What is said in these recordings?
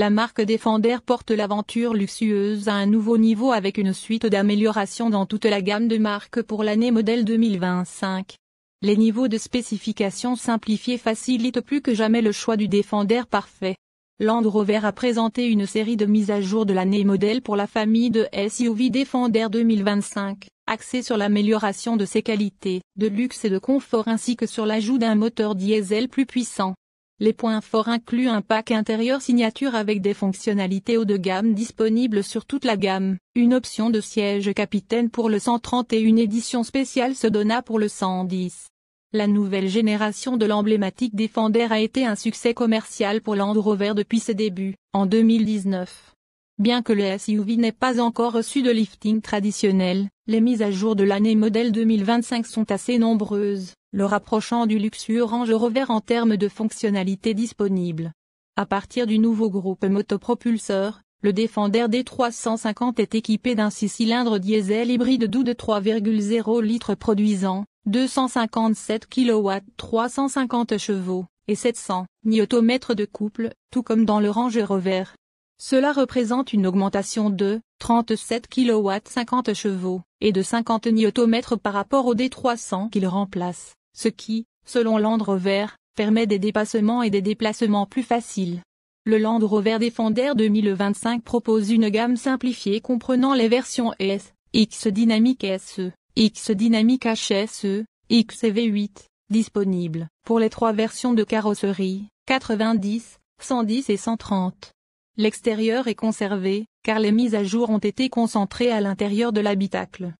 la marque Defender porte l'aventure luxueuse à un nouveau niveau avec une suite d'améliorations dans toute la gamme de marques pour l'année modèle 2025. Les niveaux de spécification simplifiés facilitent plus que jamais le choix du Defender parfait. Land Rover a présenté une série de mises à jour de l'année modèle pour la famille de SUV Defender 2025, axée sur l'amélioration de ses qualités, de luxe et de confort ainsi que sur l'ajout d'un moteur diesel plus puissant. Les points forts incluent un pack intérieur signature avec des fonctionnalités haut de gamme disponibles sur toute la gamme, une option de siège capitaine pour le 130 et une édition spéciale se donna pour le 110. La nouvelle génération de l'emblématique Defender a été un succès commercial pour Land Rover depuis ses débuts, en 2019. Bien que le SUV n'ait pas encore reçu de lifting traditionnel, les mises à jour de l'année modèle 2025 sont assez nombreuses, le rapprochant du luxueux Range Rover en termes de fonctionnalités disponibles. À partir du nouveau groupe motopropulseur, le Defender D350 est équipé d'un 6 cylindres diesel hybride doux de 3,0 litres produisant 257 kW 350 chevaux et 700 Nm de couple, tout comme dans le Range Rover. Cela représente une augmentation de 37 kW 50 chevaux et de 50 Nm par rapport au D300 qu'il remplace, ce qui, selon Land Rover, permet des dépassements et des déplacements plus faciles. Le Land Rover Defender 2025 propose une gamme simplifiée comprenant les versions S, X Dynamic SE, X Dynamic HSE, x v 8 disponibles pour les trois versions de carrosserie, 90, 110 et 130. L'extérieur est conservé, car les mises à jour ont été concentrées à l'intérieur de l'habitacle.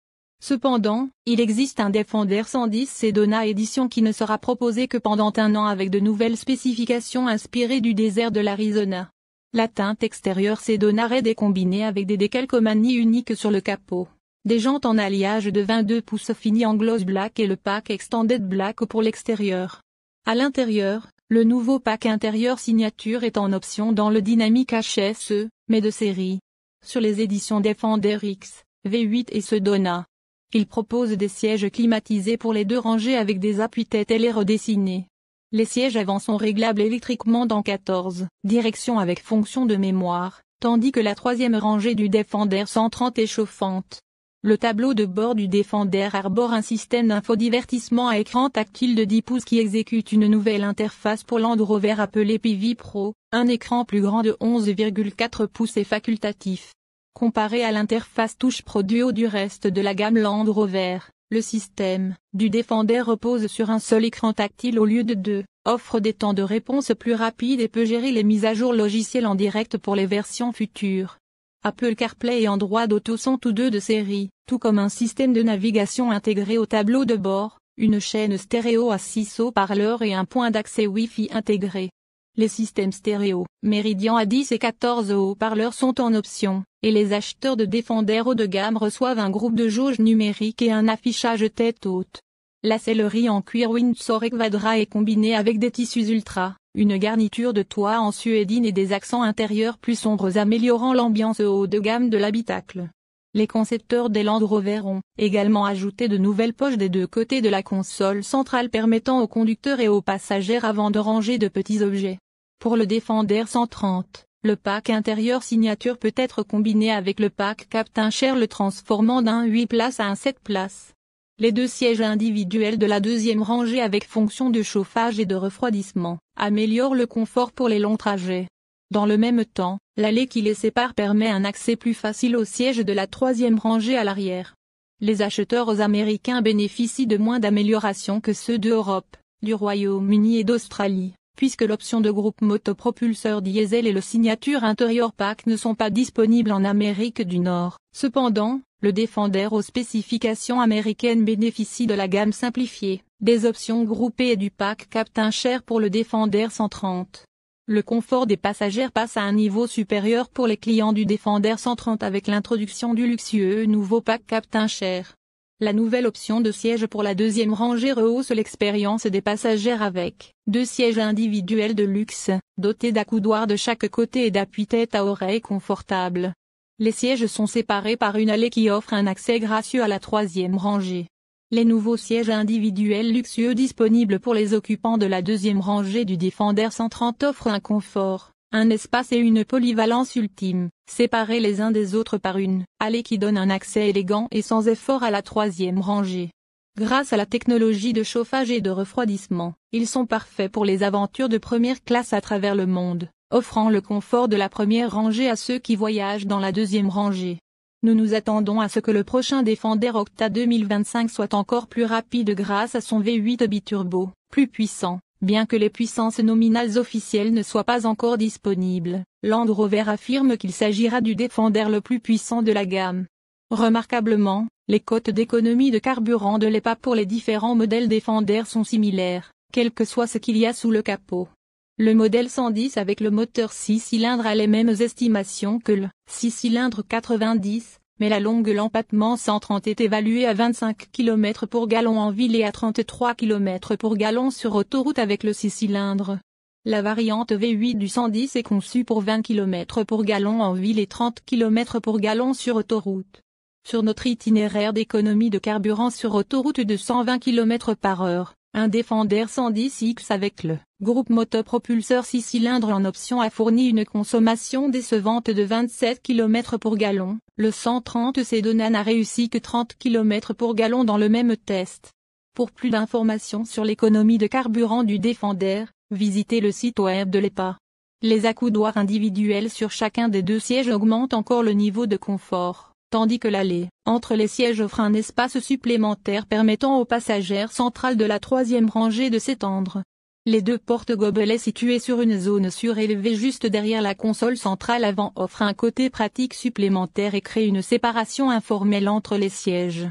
Cependant, il existe un Defender 110 Sedona édition qui ne sera proposé que pendant un an avec de nouvelles spécifications inspirées du désert de l'Arizona. La teinte extérieure Sedona Red est combinée avec des décalcomanies uniques sur le capot. Des jantes en alliage de 22 pouces finies en gloss black et le pack Extended Black pour l'extérieur. À l'intérieur, le nouveau pack intérieur signature est en option dans le Dynamic HSE, mais de série. Sur les éditions Defender X, V8 et Sedona. Il propose des sièges climatisés pour les deux rangées avec des appuis-têtes les redessinés. Les sièges avant sont réglables électriquement dans 14 directions avec fonction de mémoire, tandis que la troisième rangée du Defender 130 est chauffante. Le tableau de bord du Defender arbore un système d'infodivertissement à écran tactile de 10 pouces qui exécute une nouvelle interface pour Land Rover appelée PV Pro, un écran plus grand de 11,4 pouces et facultatif. Comparé à l'interface touche Pro Duo du reste de la gamme Land Rover, le système du Defender repose sur un seul écran tactile au lieu de deux, offre des temps de réponse plus rapides et peut gérer les mises à jour logicielles en direct pour les versions futures. Apple CarPlay et Android Auto sont tous deux de série, tout comme un système de navigation intégré au tableau de bord, une chaîne stéréo à 6 haut-parleurs et un point d'accès Wi-Fi intégré. Les systèmes stéréo, Meridian à 10 et 14 haut-parleurs sont en option, et les acheteurs de Defender haut de gamme reçoivent un groupe de jauge numérique et un affichage tête haute. La sellerie en cuir Windsor et est combinée avec des tissus ultra, une garniture de toit en suédine et des accents intérieurs plus sombres améliorant l'ambiance haut de gamme de l'habitacle. Les concepteurs des Land Rover ont également ajouté de nouvelles poches des deux côtés de la console centrale permettant aux conducteurs et aux passagers avant de ranger de petits objets. Pour le Defender 130, le pack intérieur signature peut être combiné avec le pack Captain Cher le transformant d'un 8 places à un 7 places les deux sièges individuels de la deuxième rangée avec fonction de chauffage et de refroidissement, améliorent le confort pour les longs trajets. Dans le même temps, l'allée qui les sépare permet un accès plus facile aux sièges de la troisième rangée à l'arrière. Les acheteurs américains bénéficient de moins d'améliorations que ceux d'Europe, du Royaume-Uni et d'Australie puisque l'option de groupe motopropulseur diesel et le signature intérieur pack ne sont pas disponibles en Amérique du Nord. Cependant, le Defender aux spécifications américaines bénéficie de la gamme simplifiée, des options groupées et du pack Captain Cher pour le Defender 130. Le confort des passagers passe à un niveau supérieur pour les clients du Defender 130 avec l'introduction du luxueux nouveau pack Captain Cher. La nouvelle option de siège pour la deuxième rangée rehausse l'expérience des passagers avec deux sièges individuels de luxe, dotés d'accoudoirs de chaque côté et d'appui tête à oreille confortables. Les sièges sont séparés par une allée qui offre un accès gracieux à la troisième rangée. Les nouveaux sièges individuels luxueux disponibles pour les occupants de la deuxième rangée du Defender 130 offrent un confort un espace et une polyvalence ultime, séparés les uns des autres par une allée qui donne un accès élégant et sans effort à la troisième rangée. Grâce à la technologie de chauffage et de refroidissement, ils sont parfaits pour les aventures de première classe à travers le monde, offrant le confort de la première rangée à ceux qui voyagent dans la deuxième rangée. Nous nous attendons à ce que le prochain Defender Octa 2025 soit encore plus rapide grâce à son V8 biturbo, plus puissant, Bien que les puissances nominales officielles ne soient pas encore disponibles, Land Rover affirme qu'il s'agira du Defender le plus puissant de la gamme. Remarquablement, les cotes d'économie de carburant de l'EPA pour les différents modèles Defender sont similaires, quel que soit ce qu'il y a sous le capot. Le modèle 110 avec le moteur 6 cylindres a les mêmes estimations que le 6 cylindres 90, mais la longue l'empattement 130 est évaluée à 25 km pour gallon en ville et à 33 km pour gallon sur autoroute avec le 6 cylindres. La variante V8 du 110 est conçue pour 20 km pour gallon en ville et 30 km pour gallon sur autoroute. Sur notre itinéraire d'économie de carburant sur autoroute de 120 km par heure, un Defender 110X avec le groupe motopropulseur 6 cylindres en option a fourni une consommation décevante de 27 km pour gallon. Le 130 Dona n'a réussi que 30 km pour gallon dans le même test. Pour plus d'informations sur l'économie de carburant du Defender, visitez le site web de l'EPA. Les accoudoirs individuels sur chacun des deux sièges augmentent encore le niveau de confort tandis que l'allée entre les sièges offre un espace supplémentaire permettant aux passagères centrales de la troisième rangée de s'étendre. Les deux portes gobelets situées sur une zone surélevée juste derrière la console centrale avant offrent un côté pratique supplémentaire et créent une séparation informelle entre les sièges.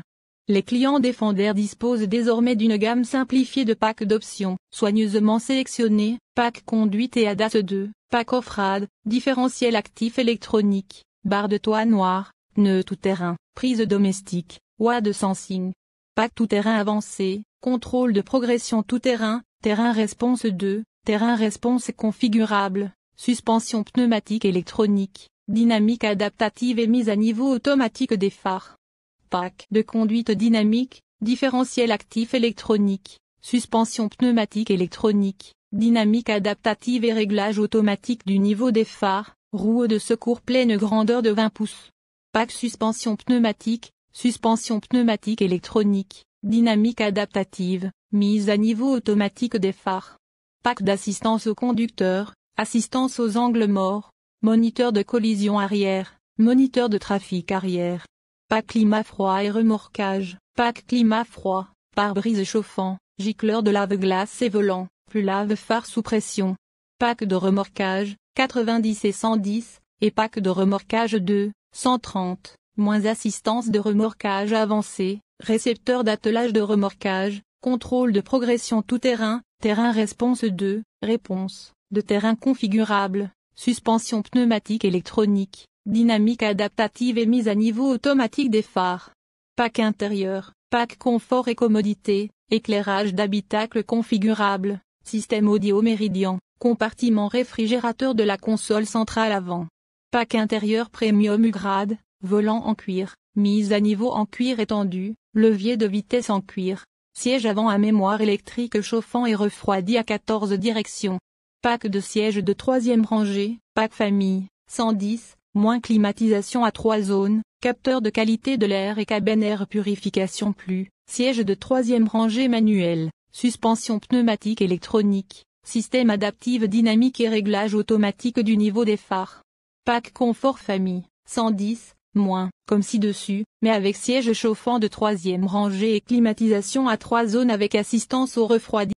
Les clients défendaires disposent désormais d'une gamme simplifiée de packs d'options, soigneusement sélectionnés, pack conduite et ADAS 2, pack off différentiel actif électronique, barre de toit noir, Pneus tout-terrain, prise domestique, WAD de sensing, Pack tout-terrain avancé, contrôle de progression tout-terrain, terrain response 2, terrain response configurable, suspension pneumatique électronique, dynamique adaptative et mise à niveau automatique des phares. Pack de conduite dynamique, différentiel actif électronique, suspension pneumatique électronique, dynamique adaptative et réglage automatique du niveau des phares, roue de secours pleine grandeur de 20 pouces. Pack suspension pneumatique, suspension pneumatique électronique, dynamique adaptative, mise à niveau automatique des phares. Pack d'assistance au conducteur, assistance aux angles morts, moniteur de collision arrière, moniteur de trafic arrière. Pack climat froid et remorquage, pack climat froid, pare-brise chauffant, gicleur de lave-glace et volant, plus lave-phare sous pression. Pack de remorquage, 90 et 110, et pack de remorquage 2, 130, moins assistance de remorquage avancé, récepteur d'attelage de remorquage, contrôle de progression tout-terrain, terrain réponse 2, réponse, de terrain configurable, suspension pneumatique électronique, dynamique adaptative et mise à niveau automatique des phares. Pack intérieur, pack confort et commodité, éclairage d'habitacle configurable, système audio méridien, compartiment réfrigérateur de la console centrale avant. Pack intérieur premium U-grade, volant en cuir, mise à niveau en cuir étendu, levier de vitesse en cuir, siège avant à mémoire électrique chauffant et refroidi à 14 directions. Pack de siège de troisième rangée, pack famille, 110, moins climatisation à 3 zones, capteur de qualité de l'air et cabine air purification plus, siège de troisième rangée manuel, suspension pneumatique électronique, système adaptif dynamique et réglage automatique du niveau des phares. Pack confort famille, 110, moins, comme ci-dessus, mais avec siège chauffant de troisième rangée et climatisation à trois zones avec assistance au refroidissement.